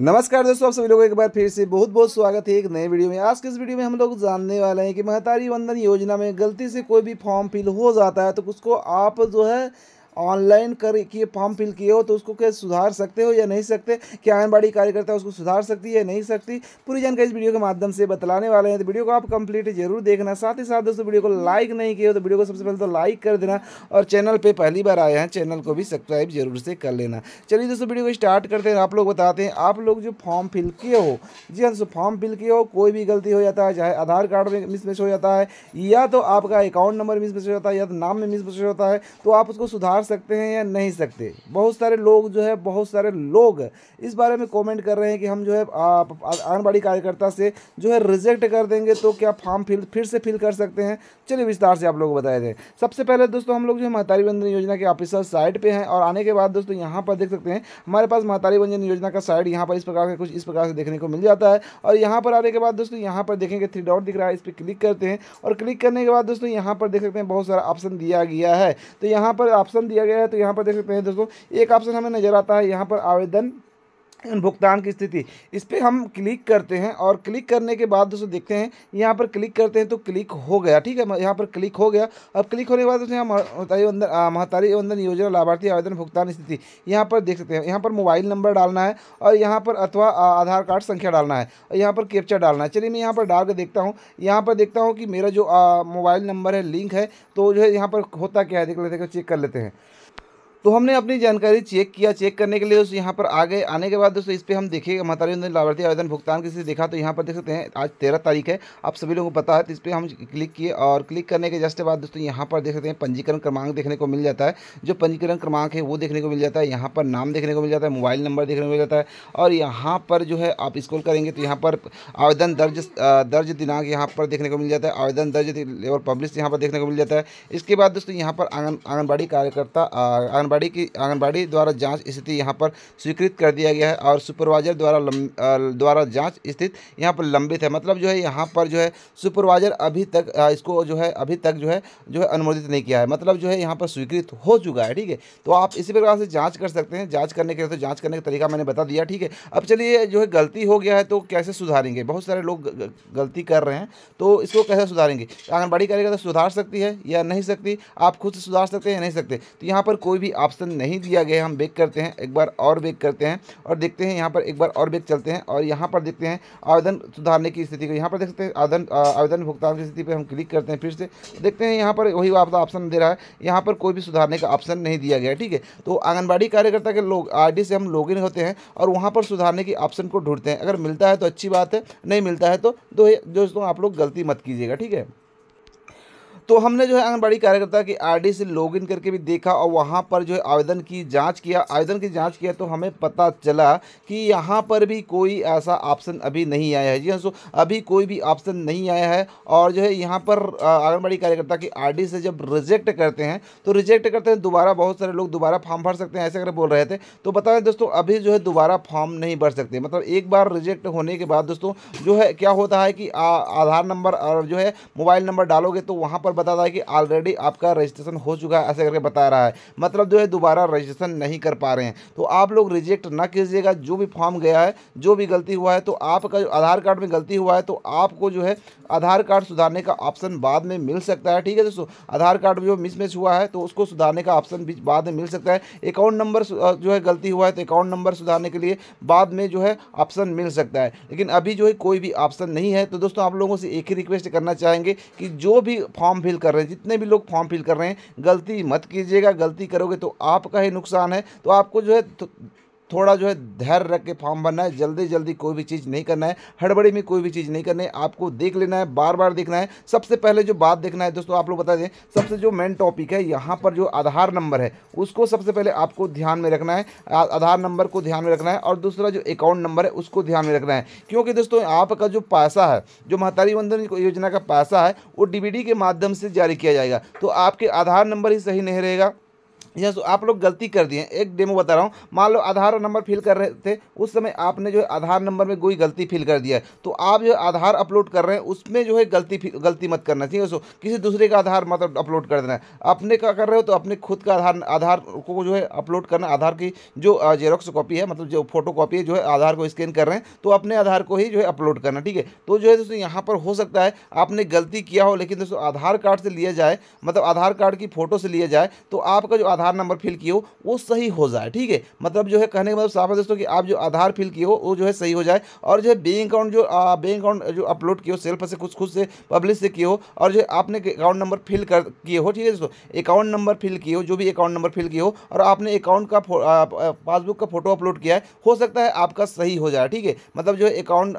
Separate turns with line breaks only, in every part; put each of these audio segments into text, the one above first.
नमस्कार दोस्तों आप सभी लोगों का एक बार फिर से बहुत बहुत स्वागत है एक नए वीडियो में आज के इस वीडियो में हम लोग जानने वाले हैं कि महतारी वंदन योजना में गलती से कोई भी फॉर्म फिल हो जाता है तो उसको आप जो है ऑनलाइन कर किए फॉर्म फिल किए हो तो उसको क्या सुधार सकते हो या नहीं सकते क्या आंगनबाड़ी कार्यकर्ता उसको सुधार सकती है या नहीं सकती पूरी जानकारी इस वीडियो के माध्यम से बतलाने वाले हैं तो वीडियो को आप कंप्लीट जरूर देखना साथ ही साथ दोस्तों वीडियो को लाइक नहीं किए हो तो वीडियो को सबसे पहले तो लाइक कर देना और चैनल पर पहली बार आए हैं चैनल को भी सब्सक्राइब जरूर से कर लेना चलिए दोस्तों वीडियो को स्टार्ट करते हैं आप लोग बताते हैं आप लोग जो फॉर्म फिल किए हो जी हाँ दोस्तों फॉर्म फिल किए हो कोई भी गलती हो जाता है चाहे आधार कार्ड में मिसमैच हो जाता है या तो आपका अकाउंट नंबर मिसमैच हो जाता है या तो नाम में मिसमैच हो जाता है तो आप उसको सुधार सकते हैं या नहीं सकते बहुत सारे लोग जो है बहुत सारे लोग इस बारे में कमेंट कर रहे हैं कि हम जो है आंगनबाड़ी कार्यकर्ता से जो है रिजेक्ट कर देंगे तो क्या फॉर्म फिल फिर से फिल कर सकते हैं चलिए विस्तार से आप लोग बताए दें सबसे पहले दोस्तों हम लोग जो है महतारी बंधन योजना के ऑफिसर साइट पर हैं और आने के बाद दोस्तों यहाँ पर देख सकते हैं हमारे पास महतारी बंधन योजना का साइट यहाँ पर इस प्रकार का कुछ इस प्रकार से देखने को मिल जाता है और यहाँ पर आने के बाद दोस्तों यहाँ पर देखेंगे थ्री डॉट दिख रहा है इस पर क्लिक करते हैं और क्लिक करने के बाद दोस्तों यहाँ पर देख सकते हैं बहुत सारा ऑप्शन दिया गया है तो यहाँ पर ऑप्शन दिया गया है तो यहाँ पर देख सकते हैं दोस्तों एक ऑप्शन हमें नज़र आता है यहाँ पर आवेदन भुगतान की स्थिति इस पर हम क्लिक करते हैं और क्लिक करने के बाद दोस्तों देखते हैं यहाँ पर क्लिक करते हैं तो क्लिक हो गया ठीक है यहाँ पर क्लिक हो गया अब क्लिक होने के बाद दोस्तों महतारी वंदन महतारी वंदन योजना लाभार्थी आवेदन भुगतान स्थिति यहाँ पर देख सकते हैं यहाँ पर मोबाइल नंबर डालना है और यहाँ पर अथवा आधार कार्ड संख्या डालना है और यहाँ पर कैप्चर डालना है चलिए मैं यहाँ पर डाल के देखता हूँ यहाँ पर देखता हूँ कि मेरा जो मोबाइल नंबर है लिंक है तो जो है यहाँ पर होता क्या है देख लेते हैं चेक कर लेते हैं तो हमने अपनी जानकारी चेक किया चेक करने के लिए दोस्तों यहाँ पर आ गए आने के बाद दोस्तों इस पर हम देखिए हमारे लाभार्थी आवेदन भुगतान किसी देखा तो यहाँ पर देख सकते हैं आज तेरह तारीख है आप सभी लोगों को पता है तो इस पर हम क्लिक किए और क्लिक करने के जस्ट बाद दोस्तों यहाँ पर देख सकते हैं पंजीकरण क्रमांक देखने को मिल जाता है जो पंजीकरण क्रमांक है वो देखने को मिल जाता है यहाँ पर नाम देखने को मिल जाता है मोबाइल नंबर देखने को मिल जाता है और यहाँ पर जो है आप स्कोल करेंगे तो यहाँ पर आवेदन दर्ज दर्ज दिनांक यहाँ पर देखने को मिल जाता है आवेदन दर्ज लेवल पब्लिश यहाँ पर देखने को मिल जाता है इसके बाद दोस्तों यहाँ पर आंगन आंगनबाड़ी कार्यकर्ता आंगनबाड़ी आंगनबाड़ी की आंगनबाड़ी द्वारा जांच स्थिति यहां पर स्वीकृत कर दिया गया है और सुपरवाइजर द्वारा द्वारा जांच स्थिति यहां पर लंबित है मतलब जो है यहां पर जो है सुपरवाइजर अभी तक इसको जो है अभी तक जो है जो है अनुमोदित नहीं किया है मतलब जो है यहाँ पर स्वीकृत हो चुका है ठीक है तो आप इसी प्रकार से जाँच कर सकते हैं जाँच करने के लिए तो जाँच करने का तरीका मैंने बता दिया ठीक है अब चलिए जो है गलती हो गया है तो कैसे सुधारेंगे बहुत सारे लोग गलती कर रहे हैं तो इसको कैसे सुधारेंगे आंगनबाड़ी कार्यकर्ता सुधार सकती है या नहीं सकती आप खुद से सुधार सकते हैं या नहीं सकते तो यहाँ पर कोई भी ऑप्शन नहीं दिया गया हम बेक करते हैं एक बार और बेक करते हैं और देखते हैं यहाँ पर एक बार और बेक चलते हैं और यहाँ पर देखते हैं आवेदन सुधारने की स्थिति को यहाँ पर देख सकते हैं आवेदन आवेदन भुगतान की स्थिति पर हम क्लिक करते हैं फिर से देखते हैं यहाँ पर वही आपका ऑप्शन दे रहा है यहाँ पर कोई भी सुधारने का ऑप्शन नहीं दिया गया ठीक है तो आंगनबाड़ी कार्यकर्ता के लोग आई से हम लॉग होते हैं और वहाँ पर सुधारने की ऑप्शन को ढूंढते हैं अगर मिलता है तो अच्छी बात है नहीं मिलता है तो, तो दोस्तों आप लोग गलती मत कीजिएगा ठीक है तो हमने जो है आंगनबाड़ी कार्यकर्ता की आईडी से लॉगिन करके भी देखा और वहाँ पर जो है आवेदन की जांच किया आवेदन की जांच किया तो हमें पता चला कि यहाँ पर भी कोई ऐसा ऑप्शन अभी नहीं आया है जी हाँ सो अभी कोई भी ऑप्शन नहीं आया है और जो है यहाँ पर आंगनबाड़ी कार्यकर्ता की आर से जब रिजेक्ट करते हैं तो रिजेक्ट करते हैं दोबारा बहुत सारे लोग दोबारा फॉर्म भर सकते हैं ऐसे अगर बोल रहे थे तो बताएं दोस्तों अभी जो है दोबारा फॉर्म नहीं भर सकते मतलब एक बार रिजेक्ट होने के बाद दोस्तों जो है क्या होता है कि आ, आधार नंबर और जो है मोबाइल नंबर डालोगे तो वहाँ पर बता रहा है कि ऑलरेडी आपका रजिस्ट्रेशन हो चुका है ऐसे करके बता रहा है मतलब जो है दोबारा रजिस्ट्रेशन नहीं कर पा रहे हैं तो आप लोग रिजेक्ट ना कीजिएगा जो भी फॉर्म गया है जो भी गलती हुआ है तो आपका जो आधार कार्ड में गलती हुआ है तो आपको जो है आधार कार्ड सुधारने का ऑप्शन बाद में मिल सकता है ठीक है दोस्तों आधार कार्ड में जो मिसमैच हुआ है तो उसको सुधारने का ऑप्शन भी बाद में मिल सकता है अकाउंट नंबर जो है गलती हुआ है तो अकाउंट नंबर सुधारने के लिए बाद में जो है ऑप्शन मिल सकता है लेकिन अभी जो है कोई भी ऑप्शन नहीं है तो दोस्तों आप लोगों से एक ही रिक्वेस्ट करना चाहेंगे कि जो भी फॉर्म फिल कर रहे हैं जितने भी लोग फॉर्म फिल कर रहे हैं गलती मत कीजिएगा गलती करोगे तो आपका ही नुकसान है तो आपको जो है तो थोड़ा जो है धैर्य रख के फॉर्म भरना है जल्दी जल्दी कोई भी चीज़ नहीं करना है हड़बड़ी में कोई भी चीज़ नहीं करनी है आपको देख लेना है बार बार देखना है सबसे पहले जो बात देखना है दोस्तों आप लोग बता दें सबसे जो मेन टॉपिक है यहाँ पर जो आधार नंबर है उसको सबसे पहले आपको ध्यान में रखना है आधार नंबर को ध्यान में रखना है और दूसरा जो अकाउंट नंबर है उसको ध्यान में रखना है क्योंकि दोस्तों आपका जो पैसा है जो महतारी बंधन योजना का पैसा है वो डी के माध्यम से जारी किया जाएगा तो आपके आधार नंबर ही सही नहीं रहेगा जैसे तो आप लोग गलती कर दिए एक डेमो बता रहा हूँ मान लो आधार नंबर फिल कर रहे थे उस समय आपने जो है आधार नंबर में कोई गलती फिल कर दिया है तो आप जो आधार अपलोड कर रहे हैं उसमें जो है गलती गलती मत करना ठीक है दोस्तों किसी दूसरे का आधार मत मतलब अपलोड कर देना है अपने का कर रहे हो तो अपने खुद का आधार आधार को जो है अपलोड करना आधार की जो जेरोक्स कॉपी है मतलब जो फोटो कॉपी है जो है आधार को स्कैन कर रहे हैं तो अपने आधार को ही जो है अपलोड करना ठीक है तो जो है दोस्तों यहाँ पर हो सकता है आपने गलती किया हो लेकिन दोस्तों आधार कार्ड से लिया जाए मतलब आधार कार्ड की फ़ोटो से लिया जाए तो आपका जो आधार आधार नंबर फिल किए हो वो सही हो जाए ठीक है मतलब जो है कहने का मतलब साफ है दोस्तों कि आप जो आधार फिल किए हो वो जो है सही हो जाए और जो है बैंक अकाउंट जो बैंक अकाउंट जो अपलोड किए हो सेल्फ से कुछ खुद से पब्लिश से किए हो और जो आपने अकाउंट नंबर फिल कर किए हो ठीक है दोस्तों अकाउंट नंबर फिल किए हो जो भी अकाउंट नंबर फिल किए हो और आपने अकाउंट का पासबुक का फोटो अपलोड किया है हो सकता है आपका सही हो जाए ठीक है मतलब जो है अकाउंट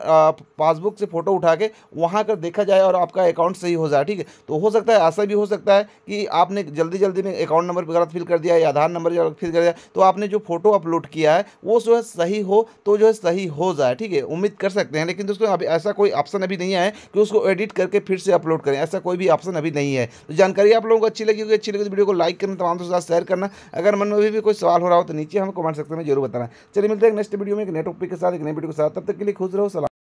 पासबुक से फोटो उठा के वहाँ कर देखा जाए और आपका अकाउंट सही हो जाए ठीक है तो हो सकता है ऐसा भी हो सकता है कि आपने जल्दी जल्दी में अकाउंट नंबर गलत फिल कर कर दिया या आधार नंबर जो फिक्स कर दिया तो आपने जो फोटो अपलोड किया है वो जो है सही हो तो जो है सही हो जाए ठीक है उम्मीद कर सकते हैं लेकिन दोस्तों अभी ऐसा कोई ऑप्शन अभी नहीं है कि उसको एडिट करके फिर से अपलोड करें ऐसा कोई भी ऑप्शन अभी नहीं है तो जानकारी आप लोगों को अच्छी लगी होगी अच्छी लगी तो वीडियो को लाइक करना तमाम दोस्तों शेयर करना अगर मन में अभी भी कोई सवाल हो रहा हो तो नीचे हमें कमेंट सेक्शन में जरूर बताना चलिए मिलते हैं नेक्स्ट वीडियो में एक नए टॉपिक के साथ एक नई वीडियो के साथ तब तक के लिए खुश रहो सलाम